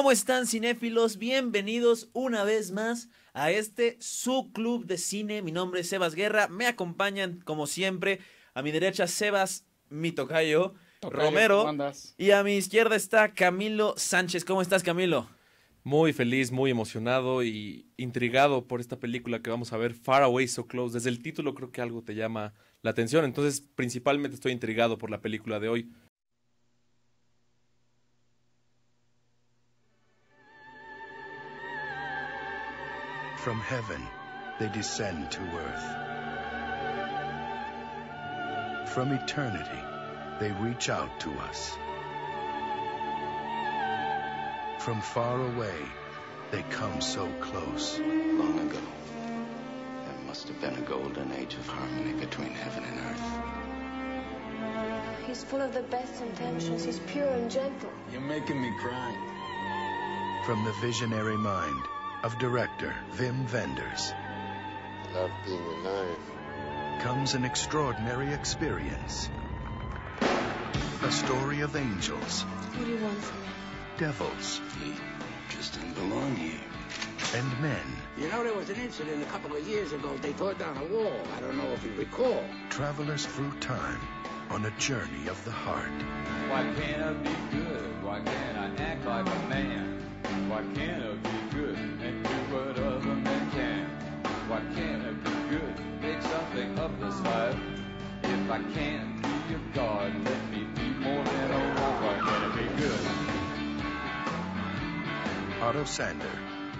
¿Cómo están cinéfilos? Bienvenidos una vez más a este su club de cine. Mi nombre es Sebas Guerra. Me acompañan como siempre a mi derecha Sebas mi tocayo, Romero y a mi izquierda está Camilo Sánchez. ¿Cómo estás Camilo? Muy feliz, muy emocionado y intrigado por esta película que vamos a ver, Far Away So Close. Desde el título creo que algo te llama la atención, entonces principalmente estoy intrigado por la película de hoy. From heaven, they descend to earth. From eternity, they reach out to us. From far away, they come so close. Long ago, there must have been a golden age of harmony between heaven and earth. He's full of the best intentions. He's pure and gentle. You're making me cry. From the visionary mind of director Vim Wenders. Love being alive. Comes an extraordinary experience. A story of angels. What do you want from me? Devils. he just didn't belong here. And men. You know, there was an incident a couple of years ago. They tore down a wall. I don't know if you recall. Travelers through time on a journey of the heart. Why can't I be good? Why can't I act like a man? Why can't I be Why can't I be good? Make something of this life. If I can't be your God, let me be more than a wolf. Why can't I be good? Otto Sander,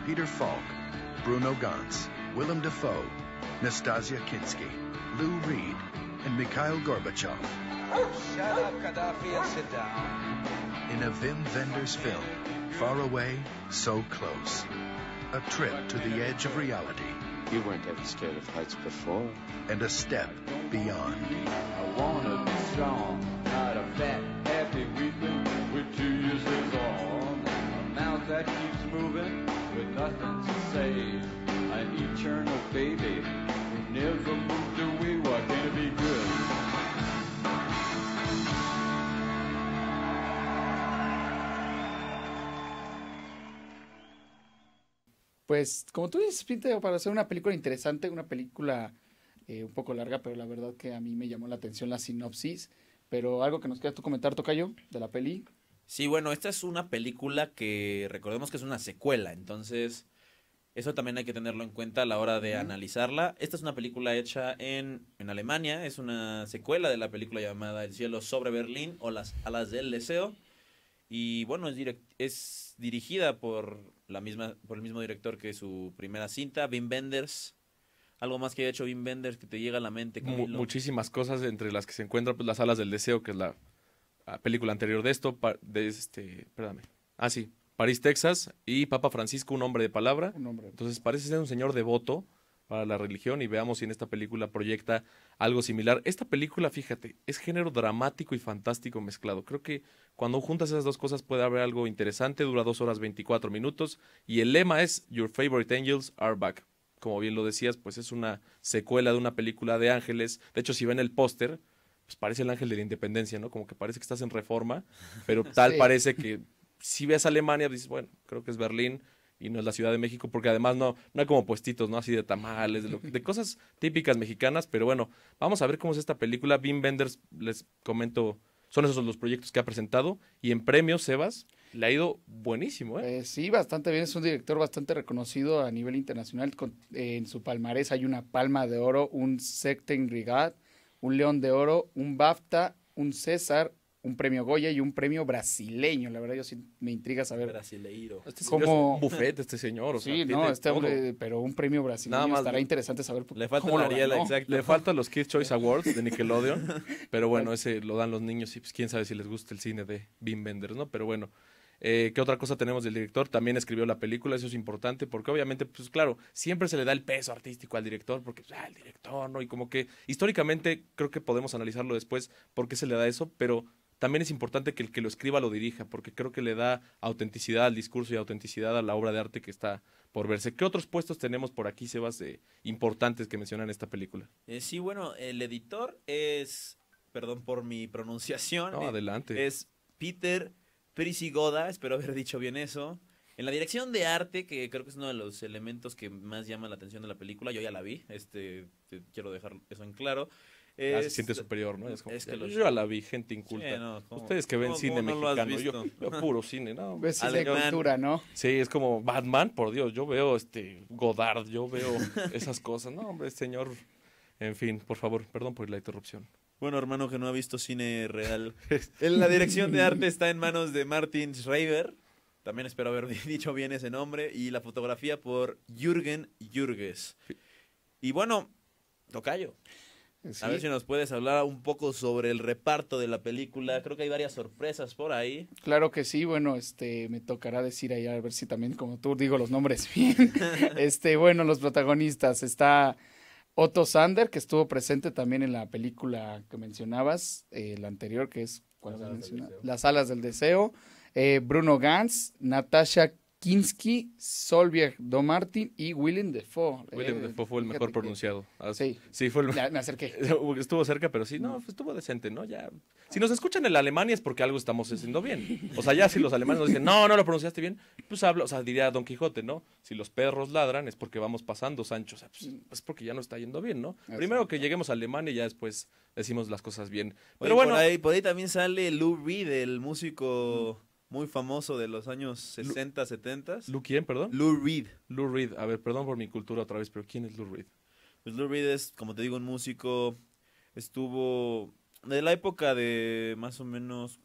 Peter Falk, Bruno Gantz, Willem Dafoe, Nastasia Kinski, Lou Reed, and Mikhail Gorbachev. Shut up, Gaddafi, and sit down. In a Vim Vendors film, Far Away, So Close. A trip to the edge of reality. You weren't ever scared of heights before. And a step beyond. I wanna be strong, not a fat, happy weeping with two years lives A mouth that keeps moving with nothing to say. An eternal baby who never moved away pues como tú dices, para hacer una película interesante, una película eh, un poco larga, pero la verdad que a mí me llamó la atención la sinopsis. Pero algo que nos quieras tú comentar, Tocayo, de la peli. Sí, bueno, esta es una película que recordemos que es una secuela, entonces eso también hay que tenerlo en cuenta a la hora de analizarla. Esta es una película hecha en, Alemania, es una secuela de la película llamada El cielo sobre Berlín o Las alas del deseo. Y bueno, es, es dirigida por la misma, por el mismo director que su primera cinta, Vin Benders, Algo más que haya hecho Vin Benders que te llega a la mente. muchísimas cosas, entre las que se encuentran pues, Las Alas del Deseo, que es la, ah, película anterior de esto, de este, perdame. Ah, sí, París, Texas, y Papa Francisco, un hombre de palabra. Entonces parece ser un señor devoto para la religión y veamos si en esta película proyecta algo similar. Esta película, fíjate, es género dramático y fantástico mezclado. Creo que cuando juntas esas dos cosas puede haber algo interesante, dura dos horas 24 minutos y el lema es Your Favorite Angels Are Back. Como bien lo decías, pues es una secuela de una película de ángeles. De hecho, si ven el póster, pues parece el ángel de la independencia, ¿no? Como que parece que estás en reforma, pero tal parece que si ves Alemania, dices, bueno, creo que es Berlín, y no es la Ciudad de México, porque además no, no hay como puestitos, ¿no? Así de tamales, de, cosas típicas mexicanas, pero bueno, vamos a ver cómo es esta película. Bean Benders, les comento, son esos los proyectos que ha presentado y en premios, Sebas. Le ha ido buenísimo, ¿eh? ¿eh? Sí, bastante bien. Es un director bastante reconocido a nivel internacional. Eh, en su palmarés hay una Palma de Oro, un en rigat, un León de Oro, un BAFTA, un César, un premio Goya y un premio brasileño. La verdad, yo sí me intriga saber. Brasileiro. Este es un buffet, este señor. sí, no, este pero un premio brasileño Nada más estará interesante saber. Le falta Le faltan los Kids Choice Awards de Nickelodeon, pero bueno, ese lo dan los niños y pues quién sabe si les gusta el cine de Bim Benders, ¿no? Pero bueno. Eh, ¿Qué otra cosa tenemos del director? También escribió la película, eso es importante, porque obviamente, pues claro, siempre se le da el peso artístico al director, porque pues, ah, el director, ¿no? Y como que históricamente creo que podemos analizarlo después, por qué se le da eso, pero también es importante que el que lo escriba lo dirija, porque creo que le da autenticidad al discurso y autenticidad a la obra de arte que está por verse. ¿Qué otros puestos tenemos por aquí, Sebas, importantes que mencionan esta película? Eh, sí, bueno, el editor es, perdón por mi pronunciación. Eh, adelante. Es Peter Prisigoda, espero haber dicho bien eso. En la dirección de arte, que creo que es uno de los elementos que más llama la atención de la película, yo ya la vi, este, quiero dejar eso en claro. Ah, se siente superior, ¿no? Es como, que Yo a la vi, gente inculta. Ustedes que ven cine mexicano, yo veo puro cine, ¿no? Ves cine ¿no? Sí, es como Batman, por Dios, yo veo este Godard, yo veo esas cosas. No, hombre, señor, en fin, por favor, perdón por la interrupción. Bueno, hermano que no ha visto cine real. la dirección de arte está en manos de Martin Schreiber. También espero haber dicho bien ese nombre. Y la fotografía por Jürgen Jürges. Y bueno, tocayo. A ver si nos puedes hablar un poco sobre el reparto de la película. Creo que hay varias sorpresas por ahí. Claro que sí. Bueno, este, me tocará decir ahí a ver si también como tú digo los nombres bien. este, bueno, los protagonistas está Otto Sander que estuvo presente también en la película que mencionabas, eh, la anterior que es Las, alas del deseo. Eh, Bruno Gantz, Natasha Kinski, Don Martin y Willem Defoe. Willem eh, Defoe fue el mejor pronunciado. Ah, sí. sí, fue el... me acerqué. Estuvo cerca, pero sí, no, mm. pues estuvo decente, ¿no? Ya. Si nos escuchan en Alemania es porque algo estamos haciendo bien. O sea, ya si los alemanes nos dicen, no, no lo pronunciaste bien, pues hablo, o sea, diría Don Quijote, ¿no? Si los perros ladran es porque vamos pasando, Sancho. O sea, pues, mm. es porque ya no está yendo bien, ¿no? Primero que lleguemos a Alemania y ya después decimos las cosas bien. Pero bueno. Por ahí, también sale Lou Reed, el músico. Mm muy famoso de los años 60, 70. ¿Lu quién, perdón? Lou Reed. Lou Reed, a ver, perdón por mi cultura otra vez, pero ¿quién es Lou Reed? Pues Lou Reed es, como te digo, un músico, estuvo de la época de más o menos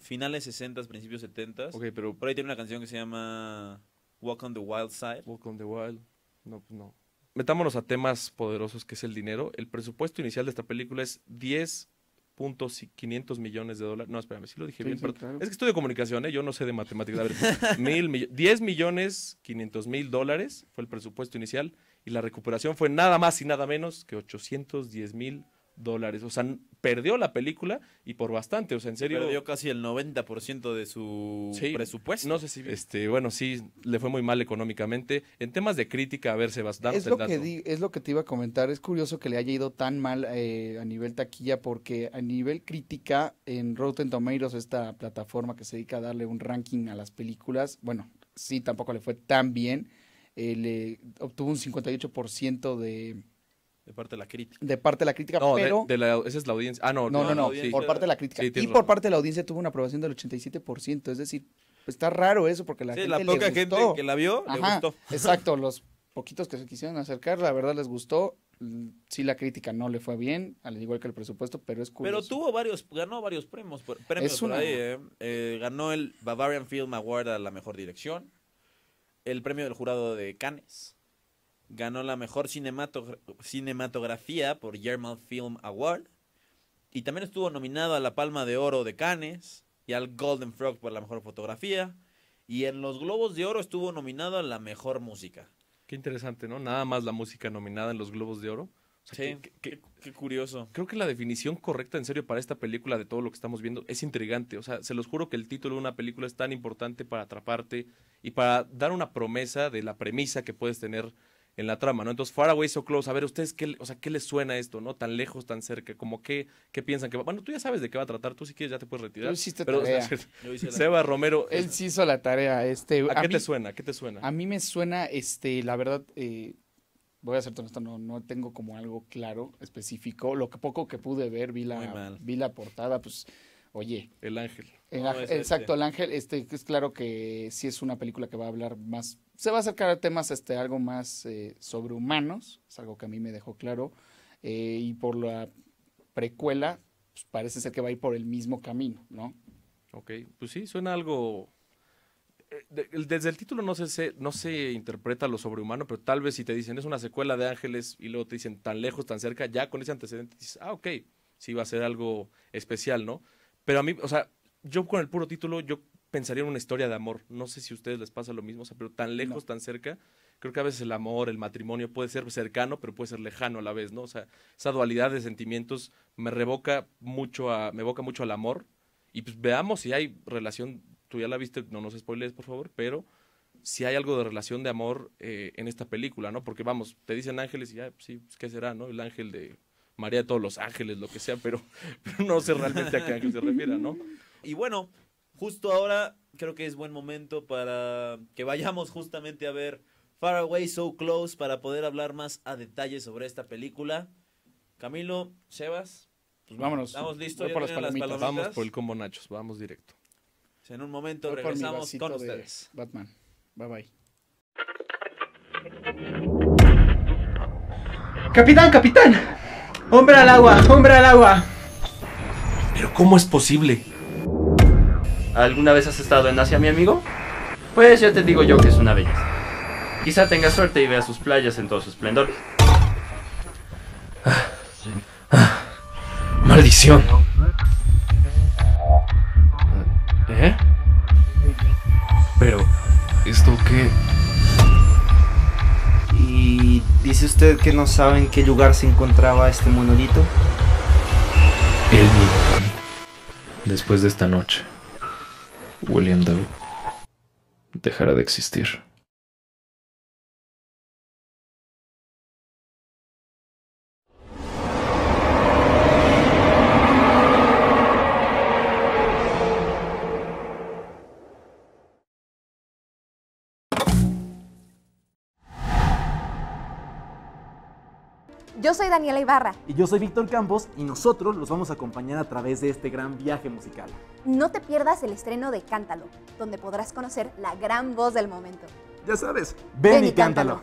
finales 60, principios 70. Ok, pero... Por ahí tiene una canción que se llama Walk on the Wild Side. Walk on the Wild, no, pues no. Metámonos a temas poderosos que es el dinero. El presupuesto inicial de esta película es 10 500 millones de dólares. No, espérame, sí lo dije bien. Es que estudio comunicación, ¿eh? yo no sé de matemáticas. A mil, 10 millones 500 mil dólares fue el presupuesto inicial y la recuperación fue nada más y nada menos que 810 mil dólares. O sea, perdió la película y por bastante, o sea, en serio. Perdió casi el 90% de su presupuesto. No sé si. Este, bueno, sí, le fue muy mal económicamente. En temas de crítica, a ver, Sebastián, es lo el Que es lo que te iba a comentar. Es curioso que le haya ido tan mal eh, a nivel taquilla, porque a nivel crítica, en Rotten Tomatoes, esta plataforma que se dedica a darle un ranking a las películas, bueno, sí, tampoco le fue tan bien. Eh, le obtuvo un 58% de de parte de la crítica. De parte de la crítica, pero... esa es la audiencia. Ah, no. No, no, por parte de la crítica. y por parte de la audiencia tuvo una aprobación del 87%, es decir, pues, está raro eso porque la gente la poca gente que la vio le gustó. Exacto, los poquitos que se quisieron acercar, la verdad les gustó. Sí, la crítica no le fue bien, al igual que el presupuesto, pero es curioso. Pero tuvo varios, ganó varios premios, es una... ¿eh? Eh, ganó el Bavarian Film Award a la mejor dirección, el premio del jurado de Cannes ganó la mejor cinematografía por German Film Award y también estuvo nominado a la Palma de Oro de Cannes y al Golden Frog por la mejor fotografía y en los Globos de Oro estuvo nominado a la mejor música. Qué interesante, ¿no? Nada más la música nominada en los Globos de Oro. sí, qué, curioso. Creo que la definición correcta, en serio, para esta película de todo lo que estamos viendo es intrigante. O sea, se los juro que el título de una película es tan importante para atraparte y para dar una promesa de la premisa que puedes tener en la trama, ¿no? Entonces, far away so close, a ver, ustedes qué, o sea, qué les suena esto, ¿no? Tan lejos, tan cerca, como qué, qué piensan que va. Bueno, tú ya sabes de qué va a tratar, tú si quieres ya te puedes retirar. hiciste Seba Romero. Él sí hizo la tarea, este. ¿A, qué te suena? qué te suena? A mí me suena, este, la verdad, eh, voy a ser honesto, no, no tengo como algo claro, específico. Lo que poco que pude ver, vi la, vi la portada, pues Oye. El ángel. Este. exacto, el ángel, este, es claro que sí es una película que va a hablar más, se va a acercar a temas este, algo más eh, humanos, es algo que a mí me dejó claro, eh, y por la precuela pues, parece ser que va a ir por el mismo camino, ¿no? Ok, pues sí, suena algo... Eh, desde el título no se, no se interpreta lo sobrehumano, pero tal vez si te dicen es una secuela de Ángeles y luego te dicen tan lejos, tan cerca, ya con ese antecedente dices, ah, ok, sí va a ser algo especial, ¿no? Pero a mí, o sea, yo con el puro título, yo pensaría en una historia de amor. No sé si a ustedes les pasa lo mismo, o sea, pero tan lejos, tan cerca. Creo que a veces el amor, el matrimonio puede ser cercano, pero puede ser lejano a la vez, ¿no? O sea, esa dualidad de sentimientos me revoca mucho a, me evoca mucho al amor. Y pues veamos si hay relación, tú ya la viste, no nos spoilees, por favor, pero si hay algo de relación de amor eh, en esta película, ¿no? Porque vamos, te dicen ángeles y ya, pues, sí, pues, ¿qué será, no? El ángel de María de todos los ángeles, lo que sea, pero, no sé realmente a qué ángel se refiera, ¿no? Y bueno, justo ahora creo que es buen momento para que vayamos justamente a ver Far Away So Close para poder hablar más a detalle sobre esta película. Camilo, Sebas. Pues vámonos. Estamos listos. Vamos por el combo Nachos, vamos directo. En un momento regresamos con ustedes. Batman. Bye bye. Capitán, capitán. ¡Hombre al agua! ¡Hombre al agua! Pero ¿cómo es posible? ¿Alguna vez has estado en Asia, mi amigo? Pues ya te digo yo que es una belleza. Quizá tenga suerte y vea sus playas en todo su esplendor. Ah, ah, ¡Maldición! usted que no sabe en qué lugar se encontraba este monolito? El mismo. Después de esta noche, William Dow dejará de existir. Yo soy Daniela Ibarra. Y yo soy Víctor Campos y nosotros los vamos a acompañar a través de este gran viaje musical. No te pierdas el estreno de Cántalo, donde podrás conocer la gran voz del momento. Ya sabes, ven, y cántalo.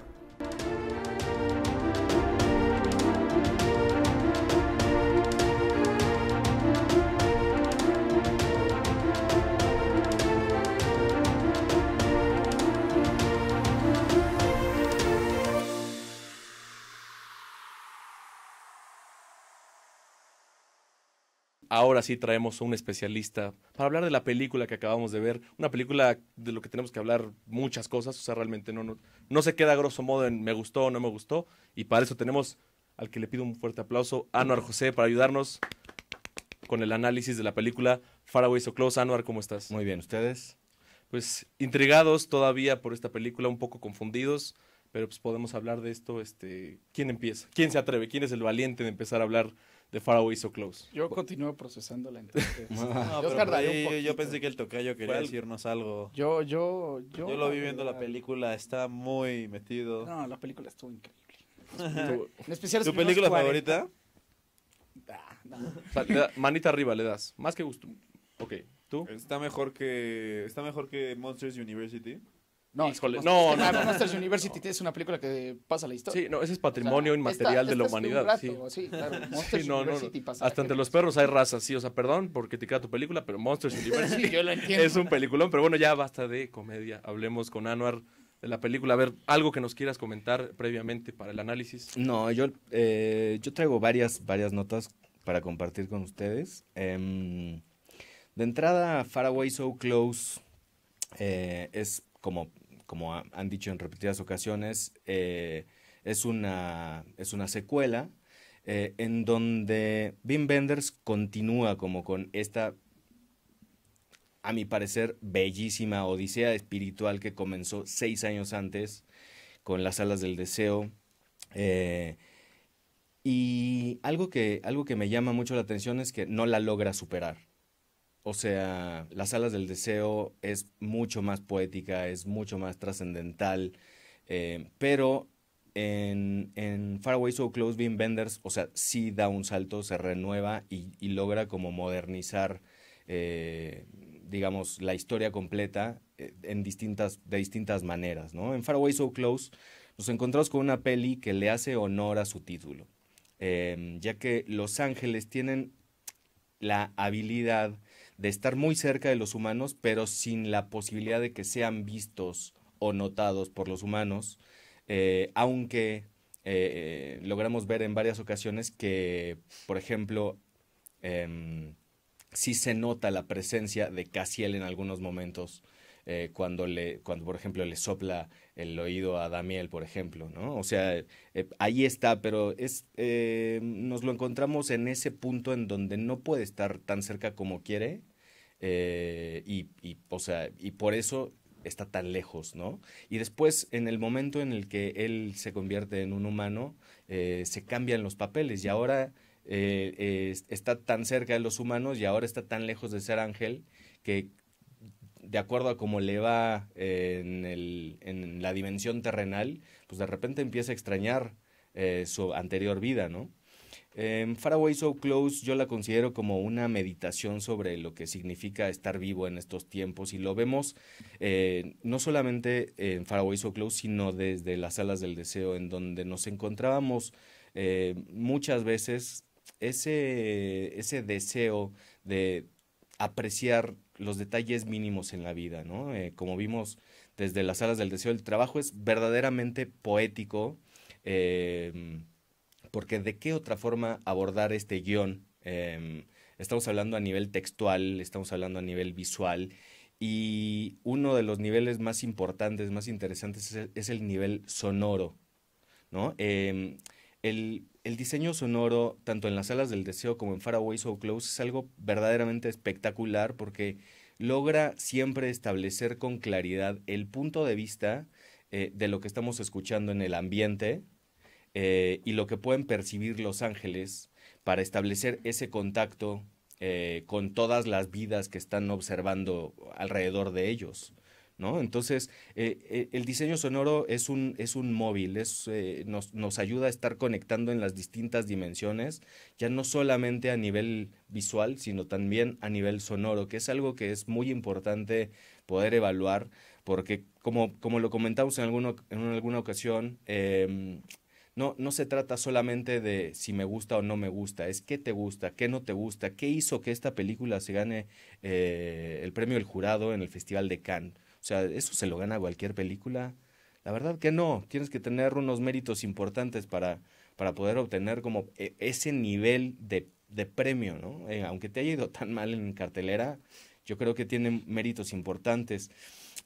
ahora sí traemos a un especialista para hablar de la película que acabamos de ver, una película de lo que tenemos que hablar muchas cosas, o sea, realmente no, no, se queda grosso modo en me gustó o no me gustó, y para eso tenemos al que le pido un fuerte aplauso, Anuar José, para ayudarnos con el análisis de la película Faraway So Close. Anuar, ¿cómo estás? Muy bien, ¿ustedes? Pues intrigados todavía por esta película, un poco confundidos, pero pues podemos hablar de esto, este, ¿quién empieza? ¿Quién se atreve? ¿Quién es el valiente de empezar a hablar The Far Away So Close. Yo continúo procesando la entrevista. yo, yo, pensé que el tocayo quería decirnos algo. Yo, yo, yo. Yo lo vi viendo la película, está muy metido. No, la película estuvo increíble. especial ¿Tu película favorita? Ah, manita arriba le das. Más que gusto. Ok, ¿tú? Está mejor que, está mejor que Monsters University. No, no, Monsters University es una película que pasa la historia. Sí, no, ese es patrimonio inmaterial de la humanidad. sí. claro. Monsters University pasa Hasta entre los perros hay este. razas, sí, o sea, perdón por criticar tu película, pero Monsters University es un peliculón. Pero bueno, ya basta de comedia. Hablemos con Anuar de la película. A ver, algo que nos quieras comentar previamente para el análisis. No, yo, eh, yo traigo varias, varias notas para compartir con ustedes. Em, de entrada, Faraway So Close eh, es como, como han dicho en repetidas ocasiones, eh, es, una, es una secuela eh, en donde Bim Benders continúa como con esta, a mi parecer, bellísima odisea espiritual que comenzó seis años antes con las alas del deseo. Eh, y algo que, algo que me llama mucho la atención es que no la logra superar. O sea, Las alas del deseo es mucho más poética, es mucho más trascendental, eh, pero en, en Faraway So Close, Bean Benders, o sea, sí da un salto, se renueva y, logra como modernizar, eh, digamos, la historia completa eh, en distintas, de distintas maneras, ¿no? En Faraway So Close nos encontramos con una peli que le hace honor a su título, ya que Los Ángeles tienen la habilidad de estar muy cerca de los humanos, pero sin la posibilidad de que sean vistos o notados por los humanos, eh, aunque eh, eh, logramos ver en varias ocasiones que, por ejemplo, em, sí se nota la presencia de Casiel en algunos momentos. cuando, le, cuando, por ejemplo, le sopla el oído a Daniel, por ejemplo, ¿no? O sea, ahí está, pero es, nos lo encontramos en ese punto en donde no puede estar tan cerca como quiere eh, y, o y por eso está tan lejos, ¿no? Y después, en el momento en el que él se convierte en un humano, eh, se cambian los papeles y ahora eh, está tan cerca de los humanos y ahora está tan lejos de ser ángel que, de acuerdo a cómo le va en, la dimensión terrenal, pues de repente empieza a extrañar su anterior vida, ¿no? Em, Faraway So Close yo la considero como una meditación sobre lo que significa estar vivo en estos tiempos y lo vemos eh, no solamente en Faraway So Close, sino desde las salas del deseo en donde nos encontrábamos eh, muchas veces ese, ese deseo de apreciar los detalles mínimos en la vida, ¿no? Eh, como vimos desde las salas del deseo, el trabajo es verdaderamente poético. Em, porque de qué otra forma abordar este guión. Em, estamos hablando a nivel textual, estamos hablando a nivel visual y uno de los niveles más importantes, más interesantes es el, nivel sonoro. Em, el, diseño sonoro, tanto en las salas del deseo como en Faraway So Close, es algo verdaderamente espectacular porque logra siempre establecer con claridad el punto de vista eh, de lo que estamos escuchando en el ambiente, eh, y lo que pueden percibir los ángeles para establecer ese contacto eh, con todas las vidas que están observando alrededor de ellos. ¿No? Entonces, eh, el diseño sonoro es un, es un móvil, es, nos, nos ayuda a estar conectando en las distintas dimensiones, ya no solamente a nivel visual, sino también a nivel sonoro, que es algo que es muy importante poder evaluar, porque como, como lo comentamos en, alguno, en alguna ocasión, em, no, no se trata solamente de si me gusta o no me gusta, es qué te gusta, qué no te gusta, qué hizo que esta película se gane eh, el premio del jurado en el Festival de Cannes. O sea, eso se lo gana cualquier película. La verdad que no, tienes que tener unos méritos importantes para, para poder obtener como eh, ese nivel de, de premio, ¿no? Eh, aunque te haya ido tan mal en cartelera, yo creo que tiene méritos importantes.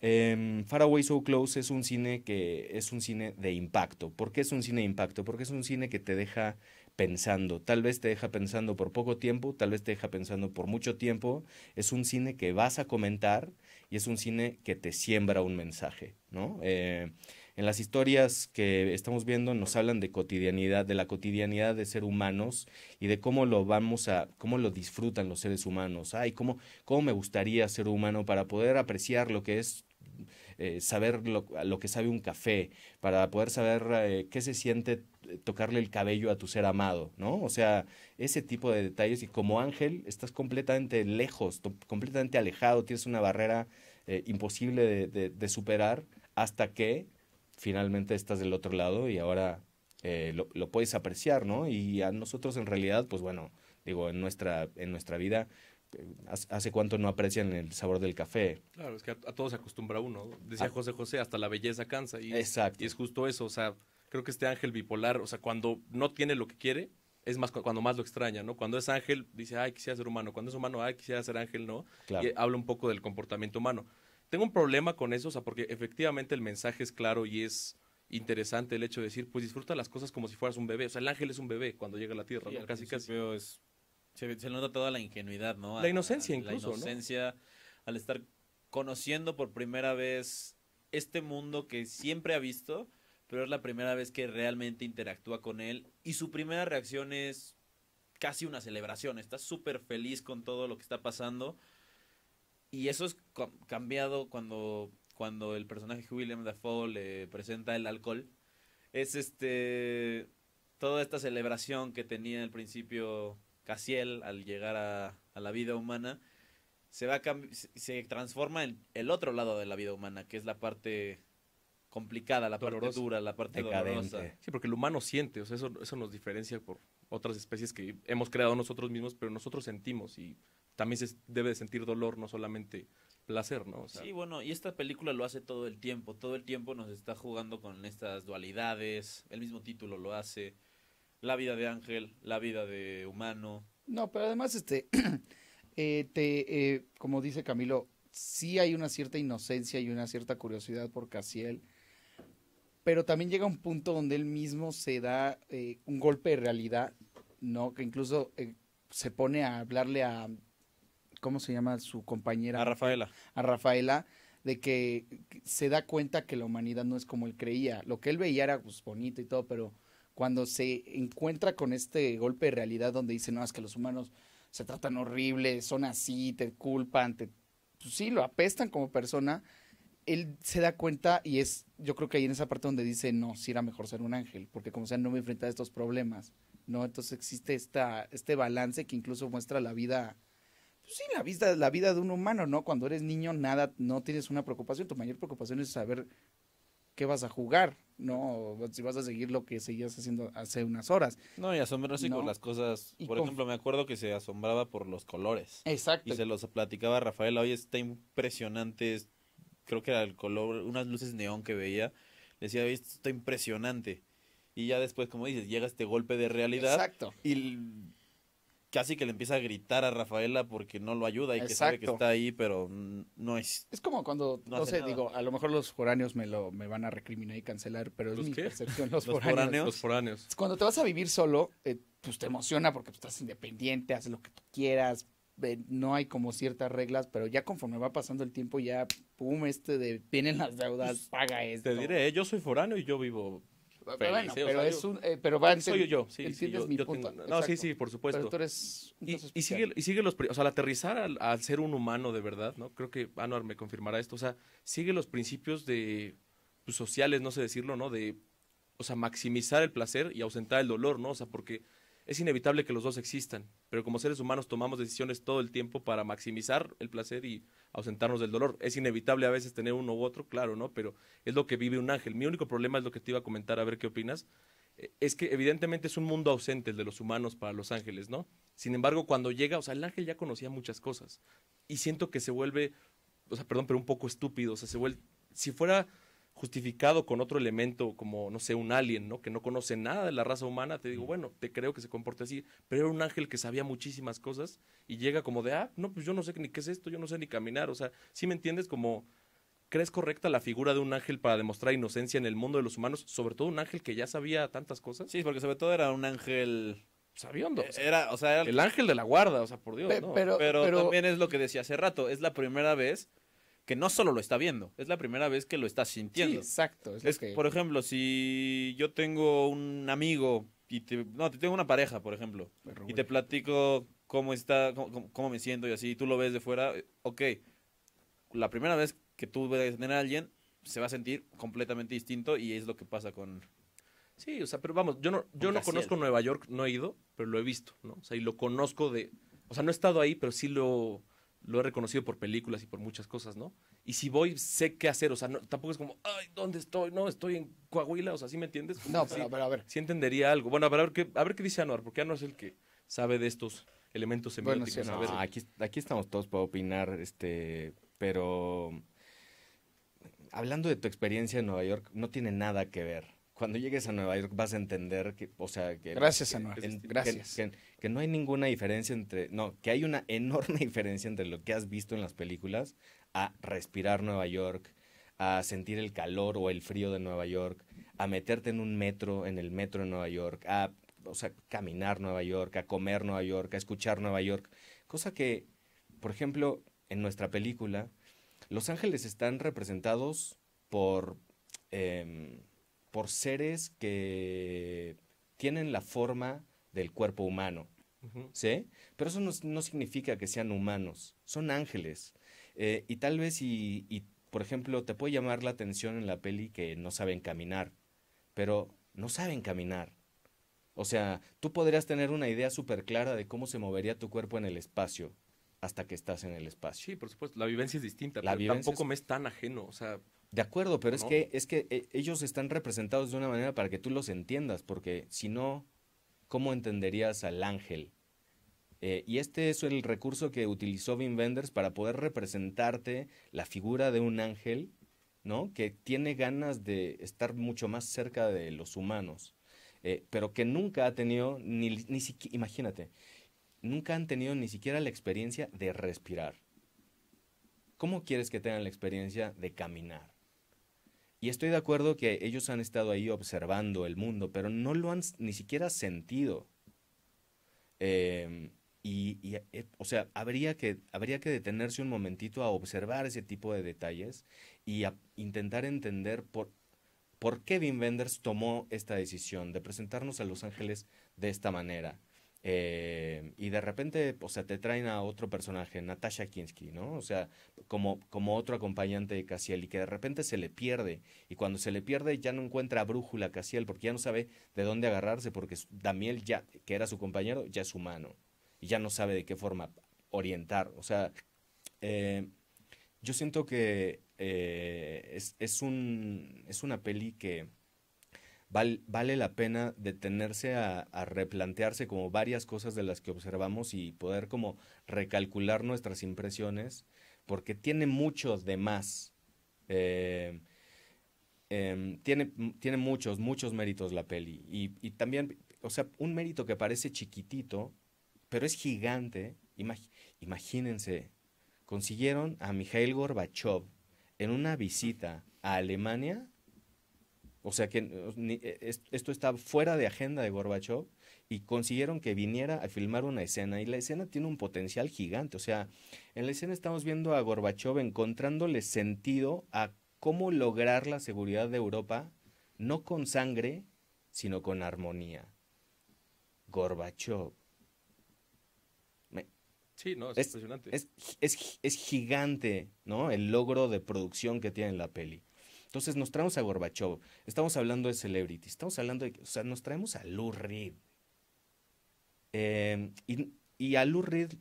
Em, Far Away So Close es un cine que es un cine de impacto. ¿Por qué es un cine de impacto? Porque es un cine que te deja pensando. Tal vez te deja pensando por poco tiempo, tal vez te deja pensando por mucho tiempo. Es un cine que vas a comentar y es un cine que te siembra un mensaje, ¿no? Eh, en las historias que estamos viendo nos hablan de cotidianidad, de la cotidianidad de ser humanos y de cómo lo vamos a, cómo lo disfrutan los seres humanos. Ay, cómo, cómo me gustaría ser humano para poder apreciar lo que es eh, saber lo, lo, que sabe un café, para poder saber eh, qué se siente eh, tocarle el cabello a tu ser amado, ¿no? O sea, ese tipo de detalles y como ángel estás completamente lejos, completamente alejado, tienes una barrera imposible de, superar hasta que finalmente estás del otro lado y ahora lo, lo, puedes apreciar, ¿no? Y a nosotros en realidad, pues bueno, digo, en nuestra, en nuestra vida hace cuánto no aprecian el sabor del café. Claro, es que a, todos se acostumbra uno. Decía ah. José José, hasta la belleza cansa. Y, Exacto. Y es justo eso, o sea, creo que este ángel bipolar, o sea, cuando no tiene lo que quiere, es más cuando más lo extraña, ¿no? Cuando es ángel, dice, ay, quisiera ser humano. Cuando es humano, ay, quisiera ser ángel, ¿no? Y habla un poco del comportamiento humano. Tengo un problema con eso, o sea, porque efectivamente el mensaje es claro y es interesante el hecho de decir, pues disfruta las cosas como si fueras un bebé. O sea, el ángel es un bebé cuando llega a la tierra, ¿no? Casi, casi. Es se, nota toda la ingenuidad, ¿no? La inocencia incluso, incluso. La inocencia al estar conociendo por primera vez este mundo que siempre ha visto, pero es la primera vez que realmente interactúa con él y su primera reacción es casi una celebración, está súper feliz con todo lo que está pasando y eso es cambiado cuando, cuando el personaje William Dafoe le presenta el alcohol. Es este toda esta celebración que tenía al principio Casiel, al llegar a, la vida humana, se, va se transforma en el otro lado de la vida humana, que es la parte complicada, la parte dura, la parte Decadente. Sí, porque el humano siente, o sea, eso, eso nos diferencia por otras especies que hemos creado nosotros mismos, pero nosotros sentimos y también se debe sentir dolor, no solamente placer, ¿no? sí, bueno, y esta película lo hace todo el tiempo, todo el tiempo nos está jugando con estas dualidades, el mismo título lo hace, la vida de ángel, la vida de humano. No, pero además, este, eh, te, eh, como dice Camilo, sí hay una cierta inocencia y una cierta curiosidad por Casiel, pero también llega un punto donde él mismo se da eh, un golpe de realidad, ¿no? Que incluso se pone a hablarle a, ¿cómo se llama su compañera? A Rafaela. A Rafaela de que se da cuenta que la humanidad no es como él creía. Lo que él veía era pues, bonito y todo, pero cuando se encuentra con este golpe de realidad donde dice, no, es que los humanos se tratan horrible, son así, te culpan, te, pues sí, lo apestan como persona, él se da cuenta y es, yo creo que ahí en esa parte donde dice, no, sí era mejor ser un ángel, porque como sea, no me enfrenta a estos problemas, ¿no? Entonces existe esta, este balance que incluso muestra la vida, pues sí, la la vida de un humano, ¿no? Cuando eres niño, nada, no tienes una preocupación, tu mayor preocupación es saber qué vas a jugar, ¿no? Si vas a seguir lo que seguías haciendo hace unas horas. No, y asombrarse con las cosas. por ejemplo, me acuerdo que se asombraba por los colores. Exacto. Y se los platicaba a Rafael, hoy está impresionante, creo que era el color, unas luces neón que veía. Le decía, oye, esto está impresionante. Y ya después, como dices, llega este golpe de realidad. Exacto. Y casi que le empieza a gritar a Rafaela porque no lo ayuda y que sabe que está ahí, pero no es. Es como cuando, no, sé, digo, a lo mejor los foráneos me lo me van a recriminar y cancelar, pero es mi los, foráneos. Los foráneos. Cuando te vas a vivir solo, eh, pues te emociona porque pues, estás independiente, haces lo que tú quieras, no hay como ciertas reglas, pero ya conforme va pasando el tiempo, ya, pum, este de, vienen las deudas, pues, paga esto. Te diré, ¿eh? yo soy foráneo y yo vivo pero bueno, pero, es un, eh, pero Soy yo, sí, sí, no, sí, sí, por supuesto. y, sigue, y sigue los, o sea, al aterrizar al, ser un humano de verdad, ¿no? Creo que Anuar me confirmará esto, o sea, sigue los principios de pues, sociales, no sé decirlo, ¿no? De, o sea, maximizar el placer y ausentar el dolor, ¿no? O sea, porque es inevitable que los dos existan, pero como seres humanos tomamos decisiones todo el tiempo para maximizar el placer y ausentarnos del dolor. Es inevitable a veces tener uno u otro, claro, ¿no? Pero es lo que vive un ángel. Mi único problema es lo que te iba a comentar, a ver qué opinas. Eh, es que evidentemente es un mundo ausente el de los humanos para los ángeles, ¿no? Sin embargo, cuando llega, o sea, el ángel ya conocía muchas cosas. Y siento que se vuelve, o sea, perdón, pero un poco estúpido. O sea, se vuelve, si fuera justificado con otro elemento como, no sé, un alien, ¿no? Que no conoce nada de la raza humana, te digo, bueno, te creo que se comporte así, pero era un ángel que sabía muchísimas cosas y llega como de, ah, no, pues yo no sé ni qué es esto, yo no sé ni caminar, o sea, ¿sí me entiendes? Como, ¿crees correcta la figura de un ángel para demostrar inocencia en el mundo de los humanos? Sobre todo un ángel que ya sabía tantas cosas. Sí, porque sobre todo era un ángel sabiendo. Era, o sea, el... ángel de la guarda, o sea, por Dios. no. pero, también es lo que decía hace rato, es la primera vez que no solo lo está viendo, es la primera vez que lo está sintiendo. exacto. Es, que... Por ejemplo, si yo tengo un amigo y te, no, te tengo una pareja, por ejemplo, y te platico cómo está, cómo, me siento y así, y tú lo ves de fuera, eh, ok, la primera vez que tú ves a tener a alguien, se va a sentir completamente distinto y es lo que pasa con, Sí, o sea, pero vamos, yo no, yo no conozco Nueva York, no he ido, pero lo he visto, ¿no? O sea, y lo conozco de. O sea, no he estado ahí, pero sí lo lo he reconocido por películas y por muchas cosas, ¿no? Y si voy, sé qué hacer, o sea, no, tampoco es como, ay, ¿dónde estoy? No, estoy en Coahuila, o sea, ¿sí me entiendes? no, pero, a ver. Sí entendería algo. Bueno, a ver, qué, a ver qué dice Anuar, porque Anuar es el que sabe de estos elementos semióticos. Bueno, Aquí, estamos todos para opinar, este, pero hablando de tu experiencia en Nueva York, no tiene nada que ver. Cuando llegues a Nueva York vas a entender que, o sea, que... Gracias, Anuar. Gracias que no hay ninguna diferencia entre, no, que hay una enorme diferencia entre lo que has visto en las películas a respirar Nueva York, a sentir el calor o el frío de Nueva York, a meterte en un metro, en el metro de Nueva York, a o caminar Nueva York, a comer Nueva York, a escuchar Nueva York. Cosa que, por ejemplo, en nuestra película, Los Ángeles están representados por, em, por seres que tienen la forma del cuerpo humano. ¿sí? Pero eso no, significa que sean humanos, son ángeles. Eh, y tal vez, y, por ejemplo, te puede llamar la atención en la peli que no saben caminar, pero no saben caminar. O sea, tú podrías tener una idea súper clara de cómo se movería tu cuerpo en el espacio hasta que estás en el espacio. Sí, por supuesto, la vivencia es distinta, la pero tampoco me es tan ajeno, o sea... De acuerdo, pero es que, es que eh, ellos están representados de una manera para que tú los entiendas, porque si no, ¿cómo entenderías al ángel? Eh, y este es el recurso que utilizó Wim Wenders para poder representarte la figura de un ángel, ¿no? Que tiene ganas de estar mucho más cerca de los humanos, eh, pero que nunca ha tenido, ni, imagínate, nunca han tenido ni siquiera la experiencia de respirar. ¿Cómo quieres que tengan la experiencia de caminar? Y estoy de acuerdo que ellos han estado ahí observando el mundo, pero no lo han ni siquiera sentido. Em, y, eh, o sea, habría que, habría que detenerse un momentito a observar ese tipo de detalles y a intentar entender por, por qué Wim Wenders tomó esta decisión de presentarnos a Los Ángeles de esta manera. Eh, y de repente, o sea, te traen a otro personaje, Natasha Kinsky, ¿no? O sea, como, como otro acompañante de Casiel, y que de repente se le pierde. Y cuando se le pierde, ya no encuentra brújula a Casiel, porque ya no sabe de dónde agarrarse, porque Daniel, ya, que era su compañero, ya es humano. Y ya no sabe de qué forma orientar. O sea, eh, yo siento que eh, es, es, un, es una peli que vale la pena detenerse a, replantearse como varias cosas de las que observamos y poder como recalcular nuestras impresiones, porque tiene muchos de más. Eh, em, tiene, tiene muchos, muchos méritos la peli. Y, también, o sea, un mérito que parece chiquitito, pero es gigante. imagínense, consiguieron a Mikhail Gorbachev en una visita a Alemania o sea que e, esto está fuera de agenda de Gorbachev y consiguieron que viniera a filmar una escena y la escena tiene un potencial gigante. O sea, en la escena estamos viendo a Gorbachev encontrándole sentido a cómo lograr la seguridad de Europa, no con sangre, sino con armonía. Gorbachev. Sí, no, es, impresionante. Es, es, gigante, ¿no? El logro de producción que tiene la peli. Entonces nos traemos a Gorbachev, estamos hablando de celebrity, estamos hablando de, o sea, nos traemos a Lou Reed. Eh, y, a Lou Reed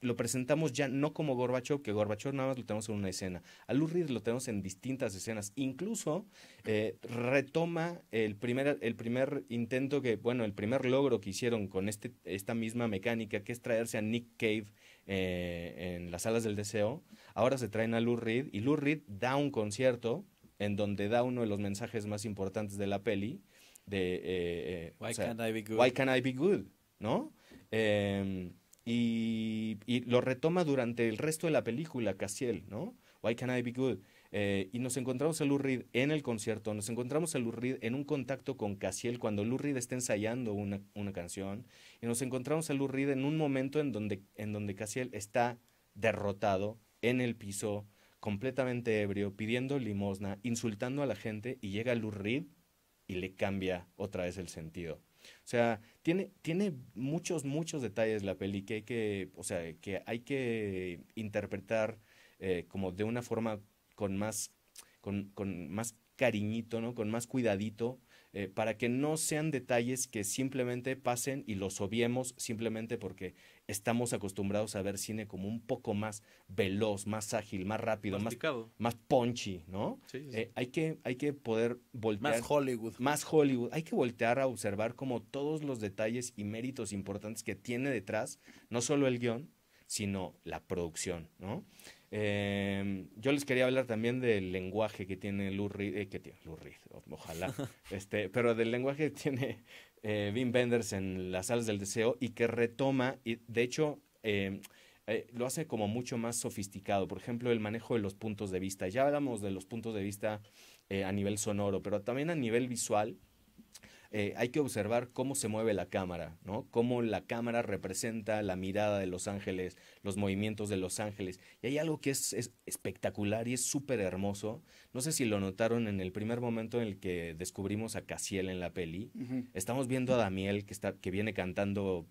lo presentamos ya no como Gorbachev, que Gorbachev nada más lo tenemos en una escena. A Lou Reed lo tenemos en distintas escenas. Incluso eh, retoma el primer, el primer intento que, bueno, el primer logro que hicieron con este, esta misma mecánica, que es traerse a Nick Cave eh, en las salas del deseo. Ahora se traen a Lou Reed y Lou Reed da un concierto en donde da uno de los mensajes más importantes de la peli, de eh, eh, Why, can't I be good? Why I ¿no? Em, y, lo retoma durante el resto de la película, Casiel, ¿no? Why Can't I Be Good? Eh, y nos encontramos a Lou Reed en el concierto, nos encontramos a Lou Reed en un contacto con Casiel cuando Lou Reed está ensayando una, canción, y nos encontramos a Lou Reed en un momento en donde, en donde Casiel está derrotado en el piso completamente ebrio, pidiendo limosna, insultando a la gente y llega Lou Reed y le cambia otra vez el sentido. O sea, tiene, tiene muchos, muchos detalles la peli que hay que, o sea, que, hay que interpretar eh, como de una forma con más, con, con más cariñito, ¿no? Con más cuidadito eh, para que no sean detalles que simplemente pasen y los obviemos simplemente porque estamos acostumbrados a ver cine como un poco más veloz, más ágil, más rápido, más, más, punchy, ¿no? Eh, hay, que, hay que poder voltear. Más Hollywood. Más Hollywood. Hay que voltear a observar como todos los detalles y méritos importantes que tiene detrás, no solo el guión, sino la producción, ¿no? Em, yo les quería hablar también del lenguaje que tiene Lou Reed, eh, que tiene ojalá, este, pero del lenguaje que tiene eh, Wim Wenders en Las Alas del Deseo y que retoma, y de hecho em, eh, lo hace como mucho más sofisticado, por ejemplo, el manejo de los puntos de vista. Ya hablamos de los puntos de vista eh, a nivel sonoro, pero también a nivel visual eh, hay que observar cómo se mueve la cámara, ¿no? Cómo la cámara representa la mirada de los ángeles, los movimientos de los ángeles. Y hay algo que es, espectacular y es súper hermoso. No sé si lo notaron en el primer momento en el que descubrimos a Casiel en la peli. Estamos viendo a Damiel que, que viene cantando,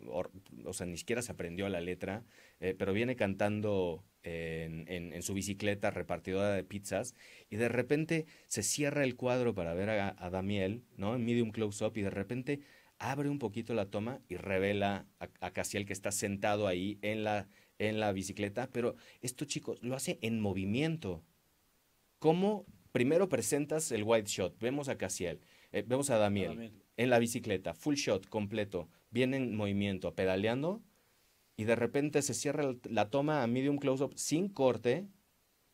o, sea, ni siquiera se aprendió la letra, eh, pero viene cantando en, su bicicleta repartidora de pizzas y de repente se cierra el cuadro para ver a, Daniel Damiel, ¿no? En medium close-up y de repente abre un poquito la toma y revela a, Casiel que está sentado ahí en la, en la bicicleta, pero esto chicos lo hace en movimiento. ¿Cómo? Primero presentas el wide shot, vemos a Casiel, eh, vemos a Daniel en la bicicleta, full shot completo, viene en movimiento, pedaleando y de repente se cierra la toma a medium close-up sin corte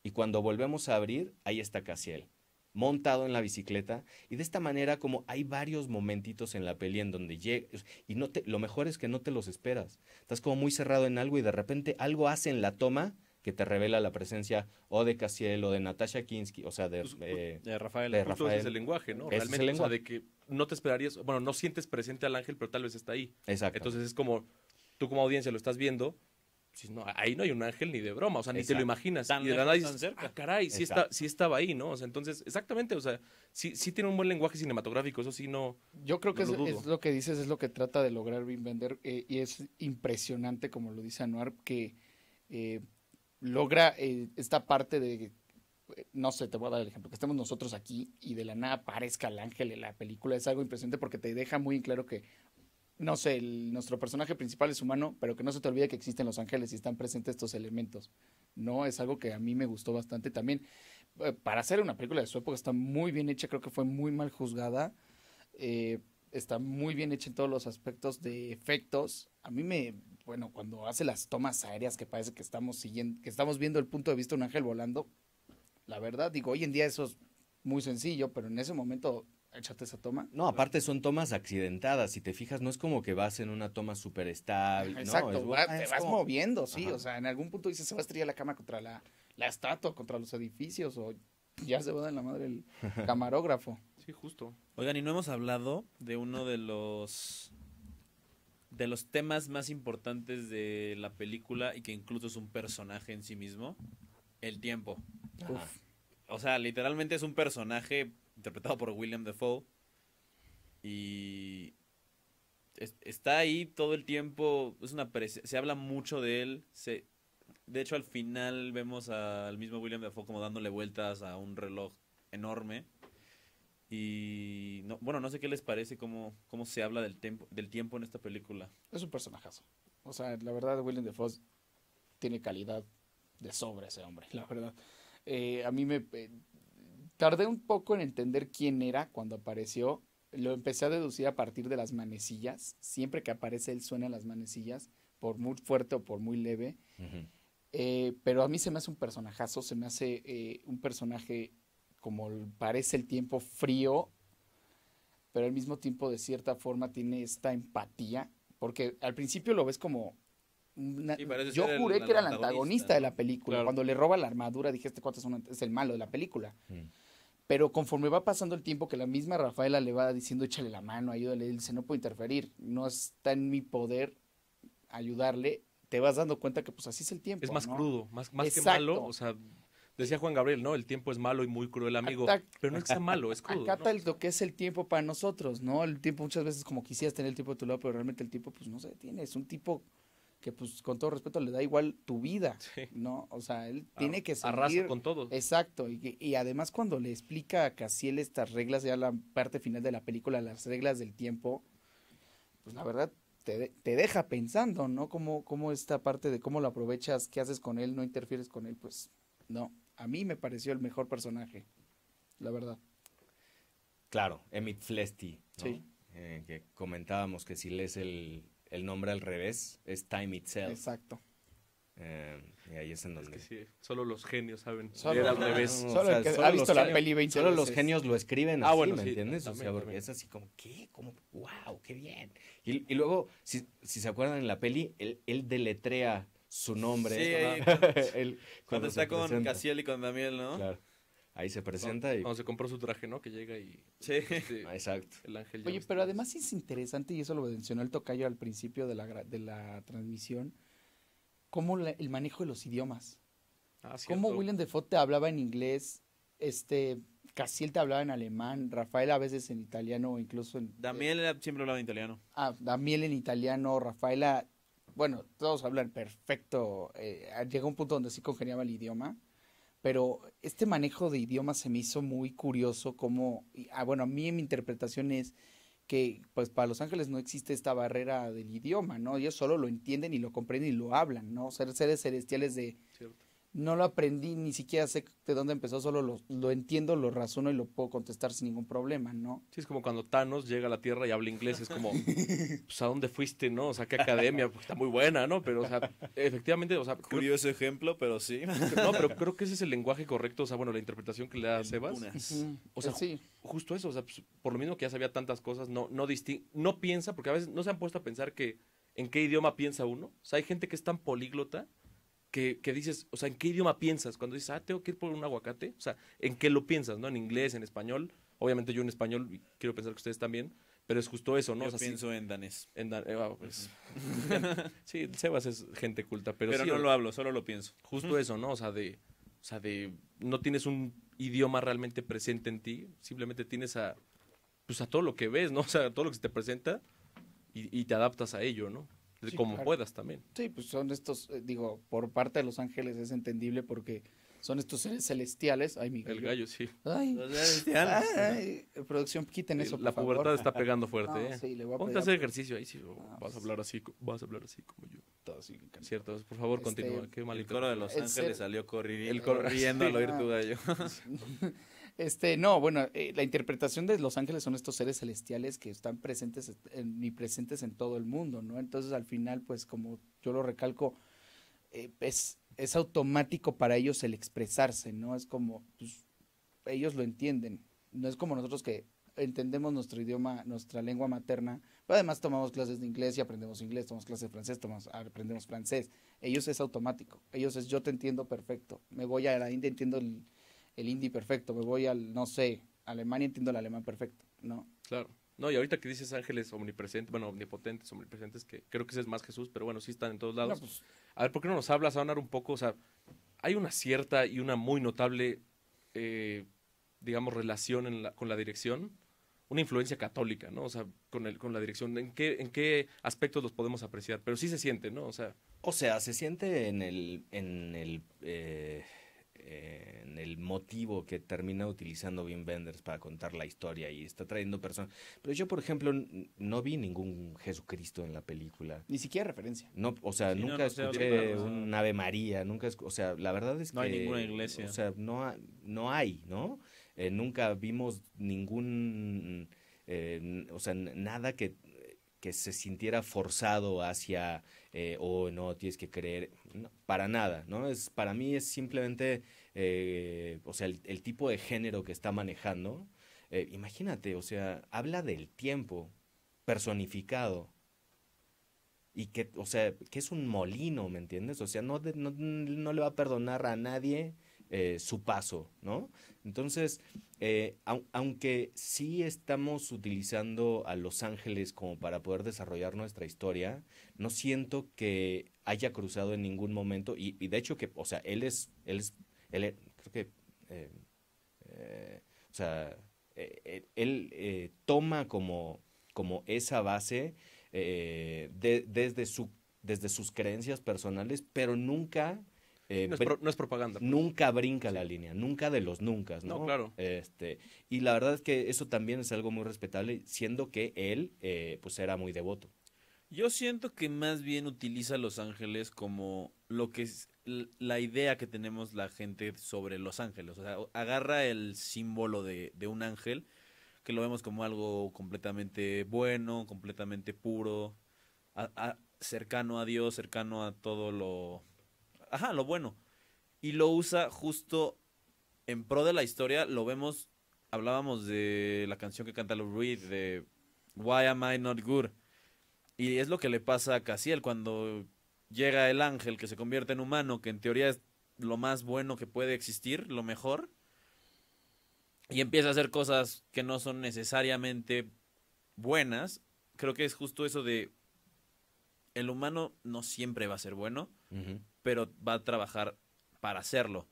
y cuando volvemos a abrir, ahí está Casiel, montado en la bicicleta y de esta manera como hay varios momentitos en la peli en donde llega y no te, lo mejor es que no te los esperas. Estás como muy cerrado en algo y de repente algo hace en la toma que te revela la presencia o de Casiel o de Natasha Kinsky, o sea, de, pues, eh, de Rafael. De Rafael. es el lenguaje, ¿no? Realmente, es el lenguaje. de que no te esperarías, bueno, no sientes presente al ángel, pero tal vez está ahí. Exacto. Entonces es como tú como audiencia lo estás viendo, si no, ahí no hay un ángel ni de broma, o sea, ni te lo imaginas. y de la nada dices, ah, caray, sí, está, estaba ahí, ¿no? O sea, entonces, exactamente, o sea, sí, tiene un buen lenguaje cinematográfico, eso sí no. Yo creo que es, lo que dices, es lo que trata de lograr Wim eh, y es impresionante, como lo dice Anuar, que eh, logra eh, esta parte de. No sé, te voy a dar el ejemplo, que estemos nosotros aquí y de la nada aparezca el ángel en la película, es algo impresionante porque te deja muy claro que no sé, nuestro personaje principal es humano, pero que no se te olvide que existen los ángeles y están presentes estos elementos. No, es algo que a mí me gustó bastante también. Eh, para hacer una película de su época está muy bien hecha, creo que fue muy mal juzgada. Eh, está muy bien hecha en todos los aspectos de efectos. A mí me, bueno, cuando hace las tomas aéreas que parece que estamos siguiendo, que estamos viendo el punto de vista de un ángel volando, la verdad digo, hoy en día eso es muy sencillo, pero en ese momento échate esa toma. No, aparte son tomas accidentadas. Si te fijas, no es como que vas en una toma súper estable. Exacto, te vas moviendo, sí. O sea, en algún punto dices, se va a estrellar la cama contra la, estatua, contra los edificios, o ya se va en la madre el camarógrafo. sí, justo. Oigan, y no hemos hablado de uno de los de los temas más importantes de la película y que incluso es un personaje en sí mismo, el tiempo. O sea, literalmente es un personaje interpretado por William Defoe. Y está ahí todo el tiempo, es una se habla mucho de él. Se, de hecho, al final vemos al mismo William Defoe como dándole vueltas a un reloj enorme. Y bueno, no sé qué les parece cómo, cómo se habla del, tiempo del tiempo en esta película. Es un personajazo. O sea, la verdad, William Defoe tiene calidad de sobra ese hombre, la verdad. Eh, a mí me... Eh, Tardé un poco en entender quién era cuando apareció. Lo empecé a deducir a partir de las manecillas. Siempre que aparece él suena las manecillas, por muy fuerte o por muy leve. Eh, pero a mí se me hace un personajazo, se me hace eh, un personaje como parece el tiempo frío, pero al mismo tiempo de cierta forma tiene esta empatía, porque al principio lo ves como yo juré que era el antagonista, de la película. Cuando le roba la armadura, dije, este cuate es, el malo de la película. Mm. Pero conforme va pasando el tiempo que la misma Rafaela le va diciendo échale la mano, ayúdale, él dice no puedo interferir, no está en mi poder ayudarle, te vas dando cuenta que pues así es el tiempo. Es más crudo, más, que malo, o sea, decía Juan Gabriel, ¿no? El tiempo es malo y muy cruel, amigo. pero no es que sea malo, es crudo. Acata lo que es el tiempo para nosotros, ¿no? El tiempo muchas veces como quisieras tener el tiempo a tu lado, pero realmente el tiempo pues no se detiene, es un tipo que pues con todo respeto le da igual tu vida, ¿no? O sea, él tiene que seguir. Arrasa con todo. Exacto, y, además cuando le explica a Casiel estas reglas, ya la parte final de la película, las reglas del tiempo, pues la verdad te, te deja pensando, ¿no? Cómo, cómo esta parte de cómo lo aprovechas, qué haces con él, no interfieres con él, pues no. A mí me pareció el mejor personaje, la verdad. Claro, Emmett Flesty, ¿no? Sí. Eh, que comentábamos que si lees el, el nombre al revés es Time Itself. Exacto. Eh, y ahí es en donde. Es que sí, solo los genios saben. Solo, al revés. solo los genios lo escriben ah, así, bueno, ¿me entiendes? o sea, porque es así como, ¿qué? Como, ¡Wow! ¡Qué bien! Y, luego, si, se acuerdan en la peli, él, deletrea su nombre. cuando, está con Casiel y con Daniel, ¿no? Claro. Ahí se presenta y... Cuando se compró su traje, ¿no? Que llega y... Sí. Este, exacto. El ángel. Oye, pero además es interesante, y eso lo mencionó el tocayo al principio de la, de la transmisión, cómo el manejo de los idiomas. Ah, cómo William Defoe te hablaba en inglés, este... Casiel te hablaba en alemán, Rafael a veces en italiano o incluso en... Damiel siempre hablaba en italiano. Ah, Damiel en italiano, Rafaela... Bueno, todos hablan perfecto. Eh, llega un punto donde sí congeniaba el idioma pero este manejo de idiomas se me hizo muy curioso como, ah, bueno, a mí mi interpretación es que pues para Los Ángeles no existe esta barrera del idioma, ¿no? Ellos solo lo entienden y lo comprenden y lo hablan, ¿no? Ser seres celestiales de, no lo aprendí, ni siquiera sé de dónde empezó, solo lo, entiendo, lo razono y lo puedo contestar sin ningún problema, ¿no? Sí, es como cuando Thanos llega a la Tierra y habla inglés, es como, pues, ¿a dónde fuiste, no? O sea, ¿qué academia? Pues, está muy buena, ¿no? Pero, o sea, efectivamente, o sea... Curioso ejemplo, pero sí. No, pero creo que ese es el lenguaje correcto, o sea, bueno, la interpretación que le da a Sebas. O sea, eh, sí. justo eso, o sea, pues, por lo mismo que ya sabía tantas cosas, no, no, no piensa, porque a veces no se han puesto a pensar que en qué idioma piensa uno. O sea, hay gente que es tan políglota que, dices, o sea, ¿en qué idioma piensas? Cuando dices, ah, tengo que ir por un aguacate, o sea, ¿en qué lo piensas, no? En inglés, en español. Obviamente yo en español, quiero pensar que ustedes también, pero es justo eso, ¿no? o sea, pienso en danés. En danés. Eh, pues, sí, Sebas es gente culta, pero, pero no lo hablo, solo lo pienso. Justo eso, ¿no? O sea, de, o sea, de, no tienes un idioma realmente presente en ti, simplemente tienes a, pues a todo lo que ves, ¿no? O sea, a todo lo que se te presenta y te adaptas a ello, ¿no? como puedas también. Sí, pues son estos, eh, digo, por parte de los ángeles es entendible porque son estos seres celestiales. Ay, mi El gallo, sí. Los Producción, quiten eso, La pubertad está pegando fuerte, ¿eh? Ponte a hacer ejercicio ahí, sí. vas a hablar así, vas a hablar así como yo. Todo así. Cierto, por favor, este, continúa. Qué malito. El coro de los ángeles salió corriendo, el corriendo al oír tu gallo. Este, no, bueno, eh, la interpretación de los ángeles son estos seres celestiales que están presentes en, presentes en todo el mundo, ¿no? Entonces, al final, pues, como yo lo recalco, eh, es, es automático para ellos el expresarse, ¿no? Es como, pues, ellos lo entienden. No es como nosotros que entendemos nuestro idioma, nuestra lengua materna, pero además tomamos clases de inglés y aprendemos inglés, tomamos clases de francés, aprendemos francés. Ellos es automático. Ellos es yo te entiendo perfecto. Me voy a la India, entiendo el el indie perfecto, me voy al, no sé, Alemania entiendo el alemán perfecto, ¿no? Claro. No, y ahorita que dices ángeles omnipresentes, bueno, omnipotentes, omnipresentes, que creo que ese es más Jesús, pero bueno, sí están en todos lados. Pues, a ver, ¿por qué no nos hablas, Anar, un poco? O sea, hay una cierta y una muy notable, eh, digamos, relación con la dirección, una influencia católica, ¿no? O sea, con, el, con la dirección, ¿en qué, ¿en qué aspectos los podemos apreciar? Pero sí se siente, ¿no? O sea... O sea, se siente en el... En el eh, en el motivo que termina utilizando Wim Wenders para contar la historia y está trayendo personas. Pero yo, por ejemplo, no vi ningún Jesucristo en la película. Ni siquiera referencia. No, o sea, nunca escuché un Ave María, nunca, o sea, la verdad es que... No hay ninguna iglesia. O sea, no, no hay, ¿no? Eh, nunca vimos ningún... Eh, o sea, nada que, que se sintiera forzado hacia eh, o oh, no, tienes que creer, para nada, ¿no? Es, para mí es simplemente, eh, o sea, el, tipo de género que está manejando, eh, imagínate, o sea, habla del tiempo personificado. Y que, o sea, que es un molino, ¿me entiendes? O sea, no, no le va a perdonar a nadie eh, su paso, ¿no? Entonces, eh, aunque sí estamos utilizando a Los Ángeles como para poder desarrollar nuestra historia, no siento que haya cruzado en ningún momento, y, de hecho que, o sea, él es, él es, él e, creo que, eh, o sea, él toma como, como esa base desde, su, desde sus creencias personales, pero nunca eh, no, es propaganda. Pues. Nunca brinca la línea, nunca de los nunca, ¿no? claro. Este, y la verdad es que eso también es algo muy respetable, siendo que él, eh, pues, era muy devoto. Yo siento que más bien utiliza Los Ángeles como lo que es la idea que tenemos la gente sobre Los Ángeles. O sea, agarra el símbolo de, un ángel, que lo vemos como algo completamente bueno, completamente puro, cercano a Dios, cercano a todo lo ajá, lo bueno. Y lo usa justo en pro de la historia, lo vemos, hablábamos de la canción que canta Lou Reed, de Why Am I Not Good? Y es lo que le pasa a Casiel cuando llega el ángel que se convierte en humano, que en teoría es lo más bueno que puede existir, lo mejor, y empieza a hacer cosas que no son necesariamente buenas. Creo que es justo eso de el humano no siempre va a ser bueno pero va a trabajar para hacerlo.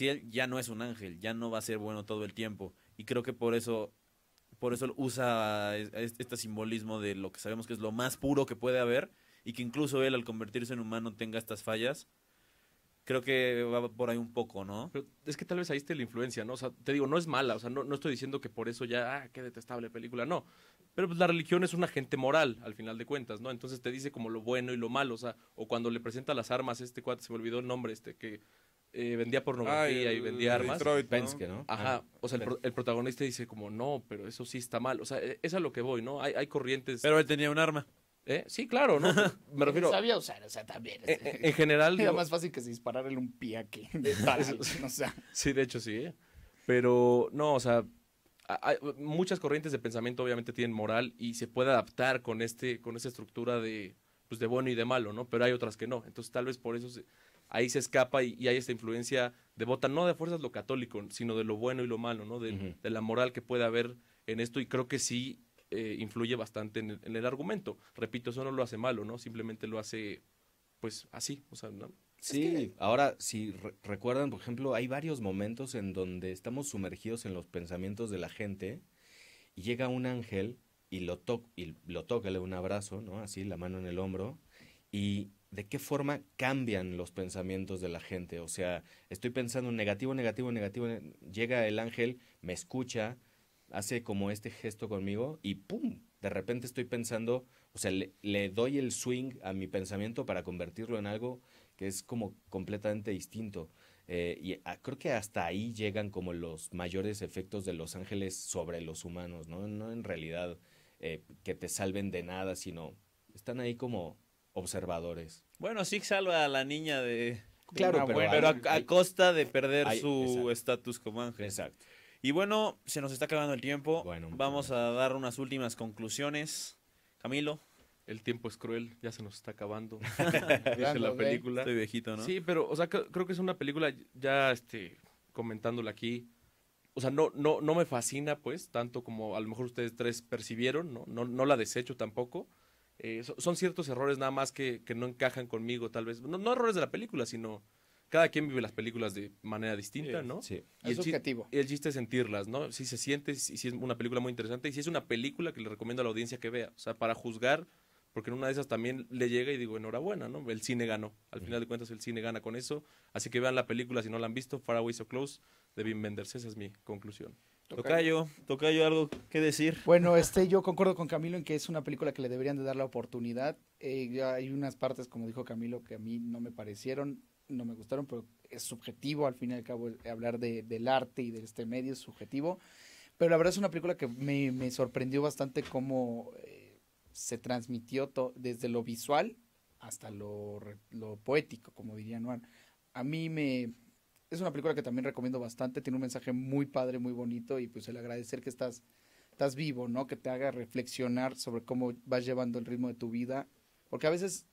él ya no es un ángel, ya no va a ser bueno todo el tiempo. Y creo que por eso, por eso usa este simbolismo de lo que sabemos que es lo más puro que puede haber y que incluso él al convertirse en humano tenga estas fallas. Creo que va por ahí un poco, ¿no? es que tal vez ahí está la influencia, ¿no? te digo, no es mala, o sea, no, no estoy diciendo que por eso ya, ah, qué detestable película, no. Pero pues la religión es un agente moral, al final de cuentas, ¿no? Entonces te dice como lo bueno y lo malo, o sea, o cuando le presenta las armas, este cuate, se me olvidó el nombre, este, que eh, vendía pornografía y vendía armas. Detroit, ¿no? ¿no? Ajá, o sea, el, protagonista dice como, no, pero eso sí está mal, o sea, e, es a lo que voy, ¿no? Hay, hay corrientes... Pero él tenía un arma. ¿Eh? Sí, claro, ¿no? Me refiero... Sabía usar, o sea, también. En, general... Era más fácil que se disparara en un pie De tal, o sea. Sí, de hecho sí, ¿eh? Pero, no, o sea, hay, muchas corrientes de pensamiento obviamente tienen moral y se puede adaptar con, este, con esta estructura de, pues, de bueno y de malo, ¿no? Pero hay otras que no. Entonces tal vez por eso ahí se escapa y, hay esta influencia devota, no de fuerzas lo católico, sino de lo bueno y lo malo, ¿no? De, la moral que puede haber en esto y creo que sí eh, influye bastante en el, argumento. Repito, eso no lo hace malo, ¿no? Simplemente lo hace, pues, así, Sí, ahora si recuerdan, por ejemplo, hay varios momentos en donde estamos sumergidos en los pensamientos de la gente y llega un ángel y lo, toca, y lo toca, le un abrazo, ¿no? Así, la mano en el hombro y de qué forma cambian los pensamientos de la gente. O sea, estoy pensando negativo, negativo, negativo. Llega el ángel, me escucha, hace como este gesto conmigo y ¡pum! De repente estoy pensando, o sea, le doy el swing a mi pensamiento para convertirlo en algo es como completamente distinto. Eh, y creo que hasta ahí llegan como los mayores efectos de los ángeles sobre los humanos, ¿no? No en realidad eh, que te salven de nada, sino están ahí como observadores. Bueno, sí salva a la niña de... Claro, pero, a, costa de perder su estatus como ángel. Exacto. Y bueno, se nos está acabando el tiempo. Bueno, Vamos a dar unas últimas conclusiones. Camilo. El tiempo es cruel, ya se nos está acabando. dice la película. Estoy viejito, ¿no? Sí, pero, o sea, creo que es una película, ya este, comentándola aquí. O sea, no, no, no me fascina, pues, tanto como a lo mejor ustedes tres percibieron, ¿no? No, no la desecho tampoco. Eh, son ciertos errores nada más que, que no encajan conmigo, tal vez. No, errores de la película, sino cada quien vive las películas de manera distinta, ¿no? Sí. Y es el Y el chiste es sentirlas, ¿no? Si se siente, si, si es una película muy interesante y si es una película que le recomiendo a la audiencia que vea. O sea, para juzgar porque en una de esas también le llega y digo, enhorabuena, ¿no? El cine ganó. Al final de cuentas, el cine gana con eso. Así que vean la película si no la han visto, Far Away So Close, de Wim Esa es mi conclusión. Tocayo, yo algo que decir. Bueno, este, yo concuerdo con Camilo en que es una película que le deberían de dar la oportunidad. Eh, hay unas partes, como dijo Camilo, que a mí no me parecieron, no me gustaron, pero es subjetivo, al fin y al cabo, eh, hablar del arte y de este medio es subjetivo. Pero la verdad es una película que me, sorprendió bastante cómo... Eh, se transmitió desde lo visual hasta lo, lo poético, como diría Noan. A mí me... Es una película que también recomiendo bastante, tiene un mensaje muy padre, muy bonito y pues el agradecer que estás, estás vivo, ¿no? Que te haga reflexionar sobre cómo vas llevando el ritmo de tu vida, porque a veces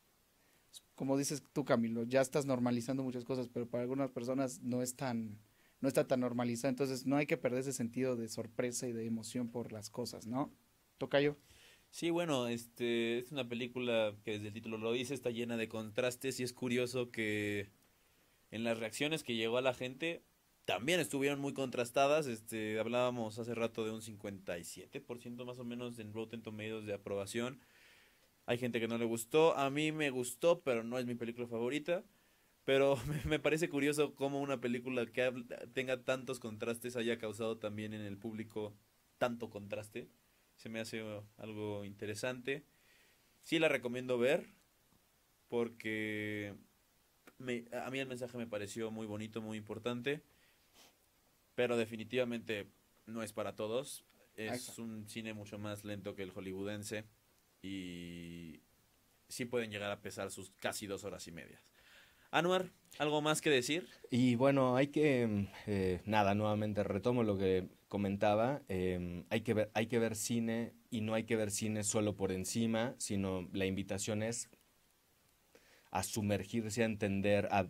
como dices tú, Camilo, ya estás normalizando muchas cosas, pero para algunas personas no es tan, no está tan normalizado. Entonces no hay que perder ese sentido de sorpresa y de emoción por las cosas, ¿no? Tocayo. Sí, bueno, este es una película que desde el título lo dice, está llena de contrastes y es curioso que en las reacciones que llegó a la gente también estuvieron muy contrastadas. Este, hablábamos hace rato de un 57% más o menos en Rotten Tomatoes de aprobación. Hay gente que no le gustó, a mí me gustó, pero no es mi película favorita. Pero me parece curioso cómo una película que tenga tantos contrastes haya causado también en el público tanto contraste se me hace algo interesante. Sí la recomiendo ver porque a mí el mensaje me pareció muy bonito, muy importante, pero definitivamente no es para todos. Es un cine mucho más lento que el hollywoodense y sí pueden llegar a pesar sus casi dos horas y media. Anuar, ¿algo más que decir? Y bueno, hay que, eh, nada, nuevamente retomo lo que comentaba, em, hay, que ver, hay que ver cine y no hay que ver cine solo por encima, sino la invitación es a sumergirse, a entender. A,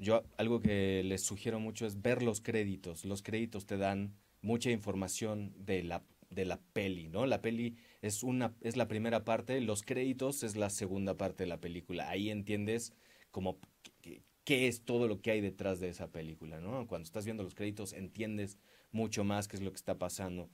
yo algo que les sugiero mucho es ver los créditos. Los créditos te dan mucha información de la, de la peli, ¿no? La peli es, una, es la primera parte, los créditos es la segunda parte de la película. Ahí entiendes como qué es todo lo que hay detrás de esa película, ¿no? Cuando estás viendo los créditos entiendes mucho más, que es lo que está pasando.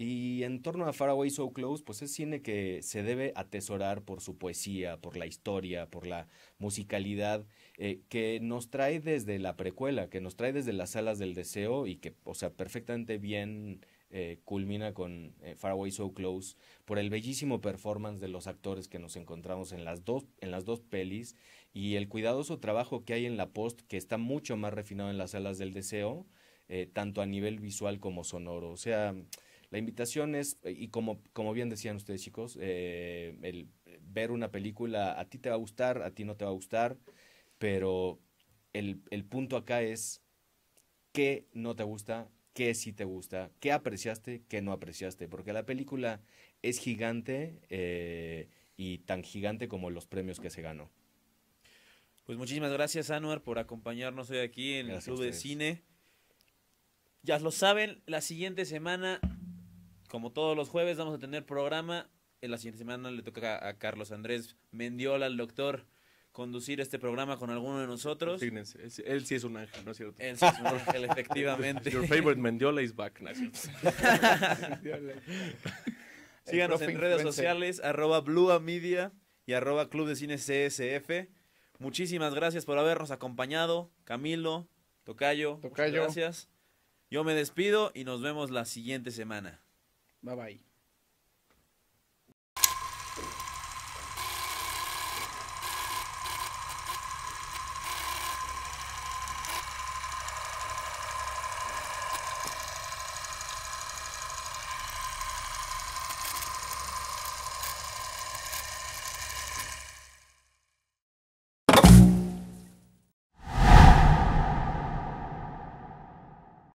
Y en torno a Faraway So Close, pues es cine que se debe atesorar por su poesía, por la historia, por la musicalidad, eh, que nos trae desde la precuela, que nos trae desde las salas del deseo y que, o sea, perfectamente bien eh, culmina con eh, Faraway So Close, por el bellísimo performance de los actores que nos encontramos en las dos, en las dos pelis y el cuidadoso trabajo que hay en la post, que está mucho más refinado en las salas del deseo eh, tanto a nivel visual como sonoro. O sea, la invitación es, y como, como bien decían ustedes chicos, eh, el ver una película a ti te va a gustar, a ti no te va a gustar, pero el, punto acá es qué no te gusta, qué sí te gusta, qué apreciaste, qué no apreciaste, porque la película es gigante eh, y tan gigante como los premios que se ganó. Pues muchísimas gracias Anuar por acompañarnos hoy aquí en el Club de Cine. Ya lo saben, la siguiente semana, como todos los jueves, vamos a tener programa. En la siguiente semana le toca a, Carlos Andrés Mendiola, el doctor, conducir este programa con alguno de nosotros. Fíjense, él sí es un ángel, ¿no es cierto? Él sí es un ángel, efectivamente. Your favorite Mendiola is back, Síganos en redes sociales, arroba y arroba Club de Cine CSF. Muchísimas gracias por habernos acompañado, Camilo, Tocayo. Tocayo. Gracias. Yo me despido y nos vemos la siguiente semana. Bye bye.